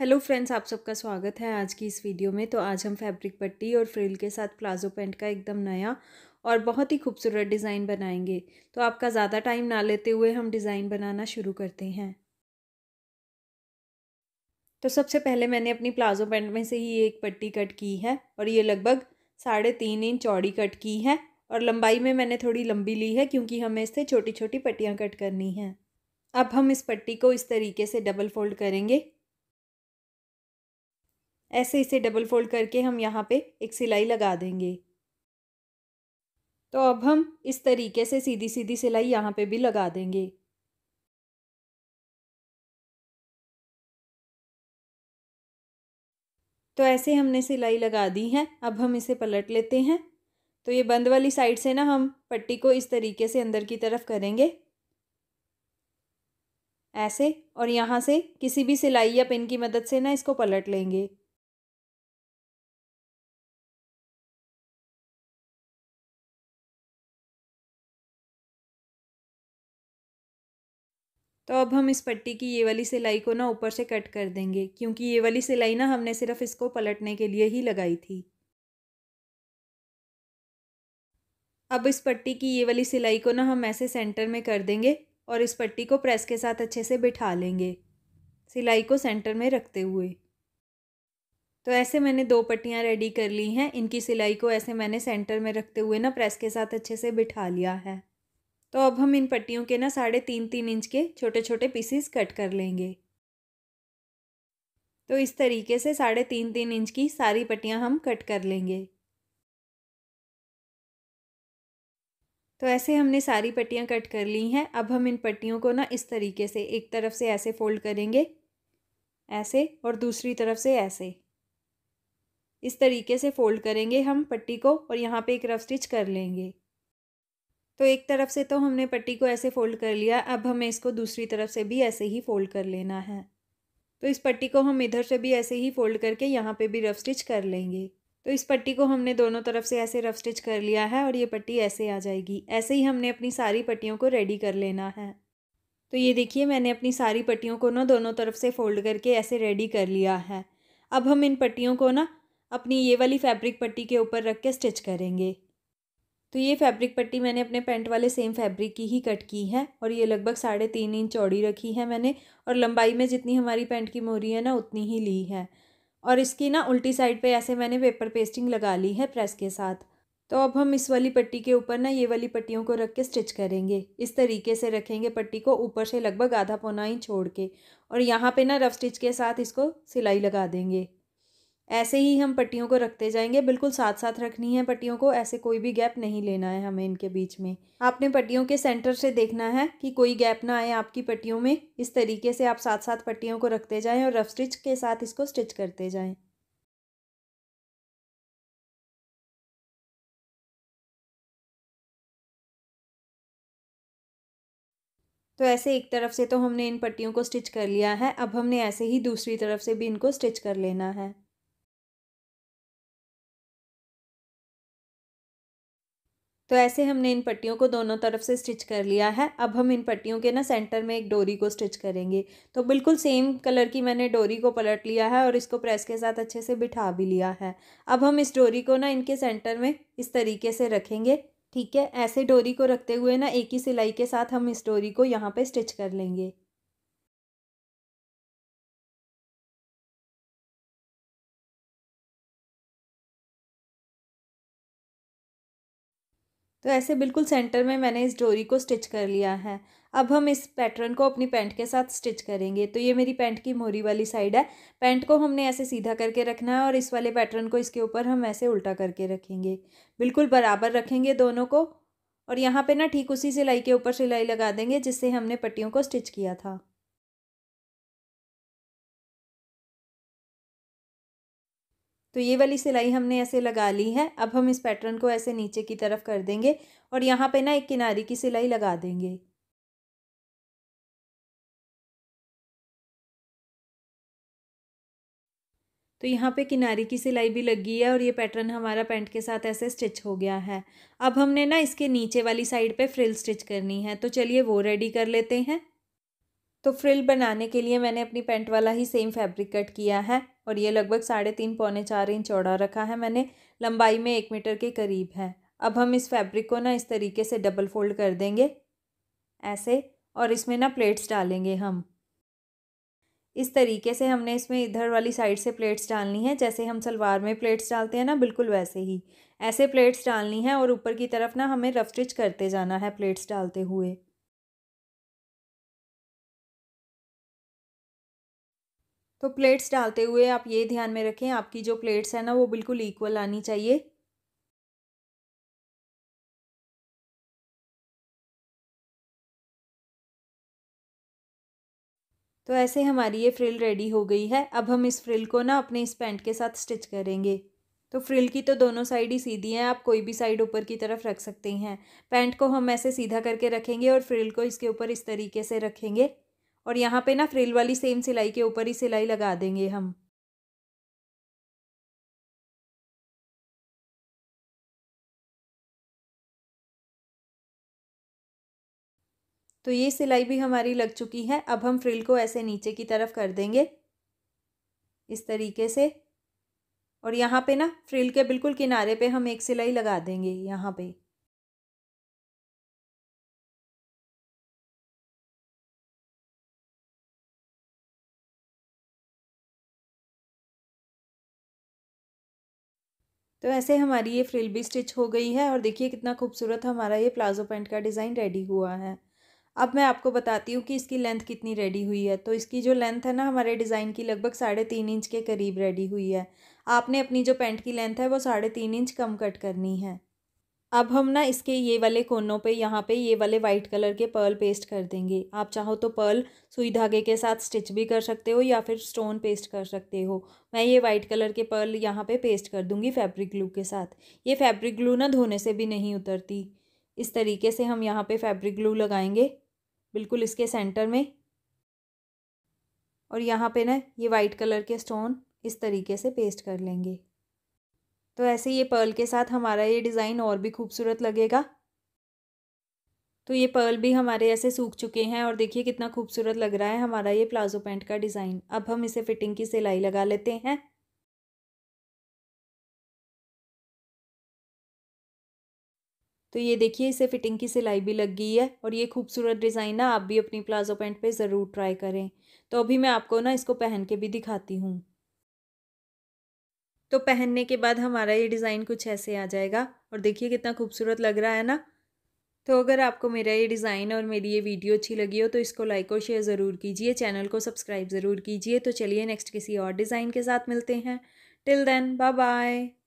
hello friends आप सबका स्वागत है आज की इस वीडियो में तो आज हम फैब्रिक पट्टी और फ्रिल के साथ प्लाजो पैंट का एकदम नया और बहुत ही खूबसूरत डिज़ाइन बनाएंगे तो आपका ज़्यादा टाइम ना लेते हुए हम डिज़ाइन बनाना शुरू करते हैं तो सबसे पहले मैंने अपनी प्लाजो पैंट में से ही एक पट्टी कट की है और ये लगभग साढ़े तीन इंच चौड़ी कट की है और लंबाई में मैंने थोड़ी लंबी ली है क्योंकि हमें इससे छोटी छोटी पट्टियाँ कट करनी हैं अब हम इस पट्टी को इस तरीके से डबल फोल्ड करेंगे ऐसे इसे डबल फोल्ड करके हम यहाँ पे एक सिलाई लगा देंगे तो अब हम इस तरीके से सीधी सीधी सिलाई यहाँ पे भी लगा देंगे तो ऐसे हमने सिलाई लगा दी है अब हम इसे पलट लेते हैं तो ये बंद वाली साइड से ना हम पट्टी को इस तरीके से अंदर की तरफ करेंगे ऐसे और यहाँ से किसी भी सिलाई या पिन की मदद से ना इसको पलट लेंगे तो अब हम इस पट्टी की ये वाली सिलाई को ना ऊपर से कट कर देंगे क्योंकि ये वाली सिलाई ना हमने सिर्फ इसको पलटने के लिए ही लगाई थी अब इस पट्टी की ये वाली सिलाई को ना हम ऐसे सेंटर में कर देंगे और इस पट्टी को प्रेस के साथ अच्छे से बिठा लेंगे सिलाई को सेंटर में रखते हुए तो ऐसे मैंने दो पट्टियाँ रेडी कर ली हैं इनकी सिलाई को ऐसे मैंने सेंटर में रखते हुए ना प्रेस के साथ अच्छे से बिठा लिया है तो अब हम इन पट्टियों के ना साढ़े तीन तीन इंच के छोटे छोटे पीसीस कट कर लेंगे तो इस तरीके से साढ़े तीन तीन इंच की सारी पट्टियाँ हम कट कर लेंगे तो ऐसे हमने सारी पट्टियाँ कट कर ली हैं अब हम इन पट्टियों को ना इस तरीके से एक तरफ से ऐसे फोल्ड करेंगे ऐसे और दूसरी तरफ से ऐसे इस तरीके से फ़ोल्ड करेंगे हम पट्टी को और यहाँ पे एक रफ स्टिच कर लेंगे तो एक तरफ से तो हमने पट्टी को ऐसे फोल्ड कर लिया अब हमें इसको दूसरी तरफ से भी ऐसे ही फोल्ड कर लेना है तो इस पट्टी को हम इधर से भी ऐसे ही फोल्ड करके यहाँ पे भी रफ स्टिच कर लेंगे तो इस पट्टी को हमने दोनों तरफ से ऐसे रफ स्टिच कर लिया है और ये पट्टी ऐसे आ जाएगी ऐसे ही हमने अपनी सारी पट्टियों को रेडी कर लेना है तो ये देखिए मैंने अपनी सारी पट्टियों को ना दोनों तरफ से फोल्ड करके ऐसे रेडी कर लिया है अब हम इन पट्टियों को ना अपनी ये वाली फैब्रिक पट्टी के ऊपर रख के स्टिच करेंगे तो ये फैब्रिक पट्टी मैंने अपने पेंट वाले सेम फैब्रिक की ही कट की है और ये लगभग साढ़े तीन इंच चौड़ी रखी है मैंने और लंबाई में जितनी हमारी पेंट की मोरी है ना उतनी ही ली है और इसकी ना उल्टी साइड पे ऐसे मैंने पेपर पेस्टिंग लगा ली है प्रेस के साथ तो अब हम इस वाली पट्टी के ऊपर ना ये वाली पट्टियों को रख के स्टिच करेंगे इस तरीके से रखेंगे पट्टी को ऊपर से लगभग आधा पौना इंच छोड़ के और यहाँ पे ना रफ स्टिच के साथ इसको सिलाई लगा देंगे ऐसे ही हम पट्टियों को रखते जाएंगे बिल्कुल साथ साथ रखनी है पट्टियों को ऐसे कोई भी गैप नहीं लेना है हमें इनके बीच में आपने पट्टियों के सेंटर से देखना है कि कोई गैप ना आए आपकी पट्टियों में इस तरीके से आप साथ साथ पट्टियों को रखते जाएं और रफ स्टिच के साथ इसको स्टिच करते जाएं तो ऐसे एक तरफ से तो हमने इन पट्टियों को स्टिच कर लिया है अब हमने ऐसे ही दूसरी तरफ से भी इनको स्टिच कर लेना है तो ऐसे हमने इन पट्टियों को दोनों तरफ से स्टिच कर लिया है अब हम इन पट्टियों के ना सेंटर में एक डोरी को स्टिच करेंगे तो बिल्कुल सेम कलर की मैंने डोरी को पलट लिया है और इसको प्रेस के साथ अच्छे से बिठा भी लिया है अब हम इस डोरी को ना इनके सेंटर में इस तरीके से रखेंगे ठीक है ऐसे डोरी को रखते हुए ना एक ही सिलाई के साथ हम इस डोरी को यहाँ पर स्टिच कर लेंगे तो ऐसे बिल्कुल सेंटर में मैंने इस डोरी को स्टिच कर लिया है अब हम इस पैटर्न को अपनी पैंट के साथ स्टिच करेंगे तो ये मेरी पैंट की मोहरी वाली साइड है पैंट को हमने ऐसे सीधा करके रखना है और इस वाले पैटर्न को इसके ऊपर हम ऐसे उल्टा करके रखेंगे बिल्कुल बराबर रखेंगे दोनों को और यहाँ पे ना ठीक उसी सिलाई के ऊपर सिलाई लगा देंगे जिससे हमने पट्टियों को स्टिच किया था तो ये वाली सिलाई हमने ऐसे लगा ली है अब हम इस पैटर्न को ऐसे नीचे की तरफ कर देंगे और यहाँ पे ना एक किनारी की सिलाई लगा देंगे तो यहाँ पे किनारे की सिलाई भी लगी है और ये पैटर्न हमारा पैंट के साथ ऐसे स्टिच हो गया है अब हमने ना इसके नीचे वाली साइड पे फ्रिल स्टिच करनी है तो चलिए वो रेडी कर लेते हैं तो फ्रिल बनाने के लिए मैंने अपनी पेंट वाला ही सेम फैब्रिक कट किया है और ये लगभग साढ़े तीन पौने चार इंच चौड़ा रखा है मैंने लंबाई में एक मीटर के करीब है अब हम इस फैब्रिक को ना इस तरीके से डबल फोल्ड कर देंगे ऐसे और इसमें ना प्लेट्स डालेंगे हम इस तरीके से हमने इसमें इधर वाली साइड से प्लेट्स डालनी है जैसे हम सलवार में प्लेट्स डालते हैं ना बिल्कुल वैसे ही ऐसे प्लेट्स डालनी है और ऊपर की तरफ ना हमें रफ स्टिच करते जाना है प्लेट्स डालते हुए तो प्लेट्स डालते हुए आप ये ध्यान में रखें आपकी जो प्लेट्स है ना वो बिल्कुल इक्वल आनी चाहिए तो ऐसे हमारी ये फ्रिल रेडी हो गई है अब हम इस फ्रिल को ना अपने इस पैंट के साथ स्टिच करेंगे तो फ्रिल की तो दोनों साइड ही सीधी हैं आप कोई भी साइड ऊपर की तरफ रख सकते हैं पैंट को हम ऐसे सीधा करके रखेंगे और फ्रिल को इसके ऊपर इस तरीके से रखेंगे और यहाँ पे ना फ्रिल वाली सेम सिलाई के ऊपर ही सिलाई लगा देंगे हम तो ये सिलाई भी हमारी लग चुकी है अब हम फ्रिल को ऐसे नीचे की तरफ कर देंगे इस तरीके से और यहाँ पे ना फ्रिल के बिल्कुल किनारे पे हम एक सिलाई लगा देंगे यहाँ पे तो ऐसे हमारी ये फ्रिल भी स्टिच हो गई है और देखिए कितना खूबसूरत हमारा ये प्लाजो पैंट का डिज़ाइन रेडी हुआ है अब मैं आपको बताती हूँ कि इसकी लेंथ कितनी रेडी हुई है तो इसकी जो लेंथ है ना हमारे डिज़ाइन की लगभग साढ़े तीन इंच के करीब रेडी हुई है आपने अपनी जो पैंट की लेंथ है वो साढ़े तीन इंच कम कट करनी है अब हम ना इसके ये वाले कोनों पे यहाँ पे ये वाले वाइट कलर के पर्ल पेस्ट कर देंगे आप चाहो तो पर्ल सुई धागे के साथ स्टिच भी कर सकते हो या फिर स्टोन पेस्ट कर सकते हो मैं ये वाइट कलर के पर्ल यहाँ पे पेस्ट कर दूँगी फैब्रिक ग्लू के साथ ये फैब्रिक ग्लू ना धोने से भी नहीं उतरती इस तरीके से हम यहाँ पर फैब्रिक ग्लू लगाएंगे बिल्कुल इसके सेंटर में और यहाँ पर न ये वाइट कलर के स्टोन इस तरीके से पेस्ट कर लेंगे तो ऐसे ये पर्ल के साथ हमारा ये डिज़ाइन और भी खूबसूरत लगेगा तो ये पर्ल भी हमारे ऐसे सूख चुके हैं और देखिए कितना खूबसूरत लग रहा है हमारा ये प्लाजो पैंट का डिज़ाइन अब हम इसे फिटिंग की सिलाई लगा लेते हैं तो ये देखिए इसे फिटिंग की सिलाई भी लग गई है और ये खूबसूरत डिज़ाइन ना आप भी अपनी प्लाजो पैंट पे ज़रूर ट्राई करें तो अभी मैं आपको ना इसको पहन के भी दिखाती हूँ तो पहनने के बाद हमारा ये डिज़ाइन कुछ ऐसे आ जाएगा और देखिए कितना खूबसूरत लग रहा है ना तो अगर आपको मेरा ये डिज़ाइन और मेरी ये वीडियो अच्छी लगी हो तो इसको लाइक और शेयर ज़रूर कीजिए चैनल को सब्सक्राइब ज़रूर कीजिए तो चलिए नेक्स्ट किसी और डिज़ाइन के साथ मिलते हैं टिल देन बाय बाय